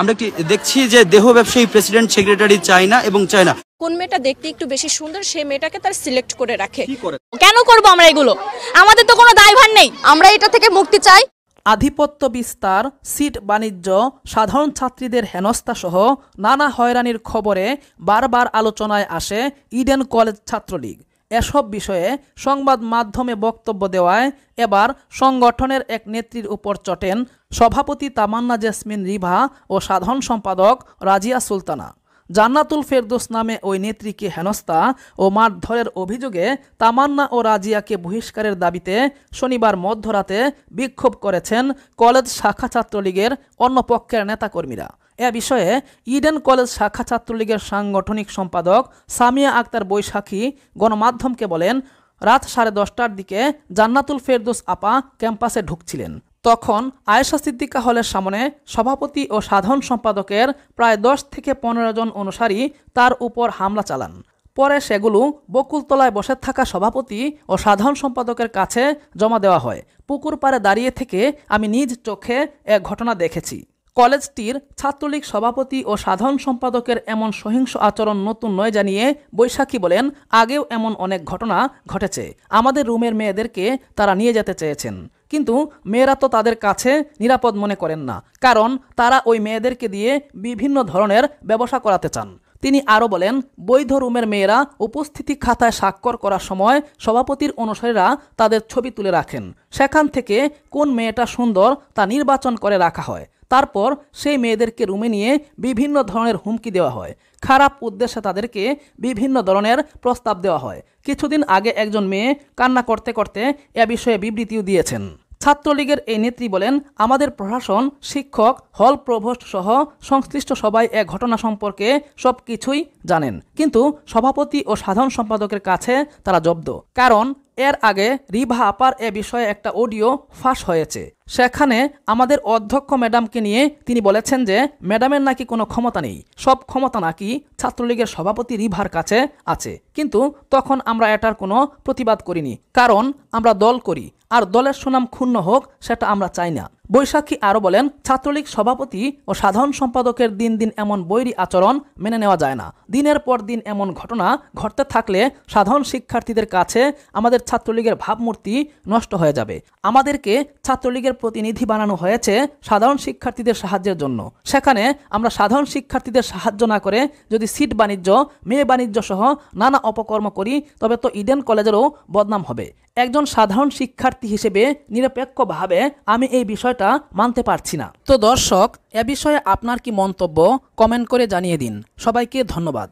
আমরা কি দেখছি যে দেহ ব্যবসায়ী প্রেসিডেন্ট সেক্রেটারি চায়না এবং চায়না কোন মেয়েটা দেখতে একটু বেশি সুন্দর সেই মেয়েটাকে তার সিলেক্ট করে রাখে কেন করব আমরা এগুলো আমাদের তো কোনো দায়ভার নেই আমরা এটা থেকে মুক্তি চাই আধিপত্য বিস্তার সিট বাণিজ্য সাধারণ ছাত্রীদের হেনস্থা সহ নানা হয়রানির খবরে বারবার আলোচনায় আসে ইডেন কলেজ ছাত্রলীগ এসব বিষয়ে সংবাদ মাধ্যমে বক্তব্য দেওয়ায় এবার সংগঠনের এক নেত্রীর উপর চটেন সভাপতি তামান্না জেসমিন রিভা ও সাধারণ সম্পাদক রাজিয়া সুলতানা জান্নাতুল ফেরদোস নামে ওই নেত্রীকে হেনস্তা ও মারধরের অভিযোগে তামান্না ও রাজিয়াকে বহিষ্কারের দাবিতে শনিবার মধ্যরাতে বিক্ষোভ করেছেন কলেজ শাখা ছাত্রলীগের অন্য পক্ষের নেতাকর্মীরা এ বিষয়ে ইডেন কলেজ শাখা ছাত্রলীগের সাংগঠনিক সম্পাদক সামিয়া আক্তার বৈশাখী গণমাধ্যমকে বলেন রাত সাড়ে দশটার দিকে জান্নাতুল ফেরদোস আপা ক্যাম্পাসে ঢুকছিলেন তখন আয়েশা সিদ্দিকা হলের সামনে সভাপতি ও সাধারণ সম্পাদকের প্রায় দশ থেকে পনেরো জন অনুসারী তার উপর হামলা চালান পরে সেগুলো বকুলতলায় বসে থাকা সভাপতি ও সাধারণ সম্পাদকের কাছে জমা দেওয়া হয় পুকুর পাড়ে দাঁড়িয়ে থেকে আমি নিজ চোখে এ ঘটনা দেখেছি কলেজটির ছাত্রলীগ সভাপতি ও সাধারণ সম্পাদকের এমন সহিংস আচরণ নতুন নয় জানিয়ে বৈশাখী বলেন আগেও এমন অনেক ঘটনা ঘটেছে আমাদের রুমের মেয়েদেরকে তারা নিয়ে যেতে চেয়েছেন কিন্তু মেয়েরা তো তাদের কাছে নিরাপদ মনে করেন না কারণ তারা ওই মেয়েদেরকে দিয়ে বিভিন্ন ধরনের ব্যবসা করাতে চান তিনি আরও বলেন বৈধ রুমের মেয়েরা উপস্থিতি খাতায় স্বাক্ষর করার সময় সভাপতির অনুসারীরা তাদের ছবি তুলে রাখেন সেখান থেকে কোন মেয়েটা সুন্দর তা নির্বাচন করে রাখা হয় তারপর সেই মেয়েদেরকে রুমে নিয়ে বিভিন্ন ধরনের হুমকি দেওয়া হয় খারাপ উদ্দেশ্যে তাদেরকে বিভিন্ন ধরনের প্রস্তাব দেওয়া হয় কিছুদিন আগে একজন মেয়ে কান্না করতে করতে এ বিষয়ে বিবৃতিও দিয়েছেন ছাত্রলীগের এই নেত্রী বলেন আমাদের প্রশাসন শিক্ষক হল প্রভোস্ট সহ সংশ্লিষ্ট সবাই এ ঘটনা সম্পর্কে সব কিছুই জানেন কিন্তু সভাপতি ও সাধারণ সম্পাদকের কাছে তারা জব্দ কারণ এর আগে রিভা আপার এ বিষয়ে একটা অডিও ফাঁস হয়েছে সেখানে আমাদের অধ্যক্ষ ম্যাডামকে নিয়ে তিনি বলেছেন যে ম্যাডামের নাকি কোনো ক্ষমতা নেই সব ক্ষমতা নাকি ছাত্রলীগের সভাপতি রিভার কাছে আছে কিন্তু তখন আমরা এটার কোনো প্রতিবাদ করিনি কারণ আমরা দল করি আর দলের সুনাম ক্ষুণ্ণ হোক সেটা আমরা চাই না বৈশাখী আরও বলেন ছাত্রলীগ সভাপতি ও সাধারণ সম্পাদকের দিন দিন এমন বৈরী আচরণ মেনে নেওয়া যায় না দিনের পর দিন এমন ঘটনা ঘটতে থাকলে সাধারণ শিক্ষার্থীদের কাছে আমাদের ছাত্রলীগের ভাবমূর্তি নষ্ট হয়ে যাবে আমাদেরকে ছাত্রলীগের প্রতিনিধি বানানো হয়েছে সাধারণ শিক্ষার্থীদের সাহায্যের জন্য সেখানে আমরা সাধারণ শিক্ষার্থীদের সাহায্য না করে যদি সিট বাণিজ্য মেয়ে বাণিজ্য সহ নানা অপকর্ম করি তবে তো ইডেন কলেজেরও বদনাম হবে একজন সাধারণ শিক্ষার্থী হিসেবে নিরপেক্ষভাবে আমি এই বিষয়টা মানতে পারছি না তো দর্শক এ বিষয়ে আপনার কি মন্তব্য কমেন্ট করে জানিয়ে দিন সবাইকে ধন্যবাদ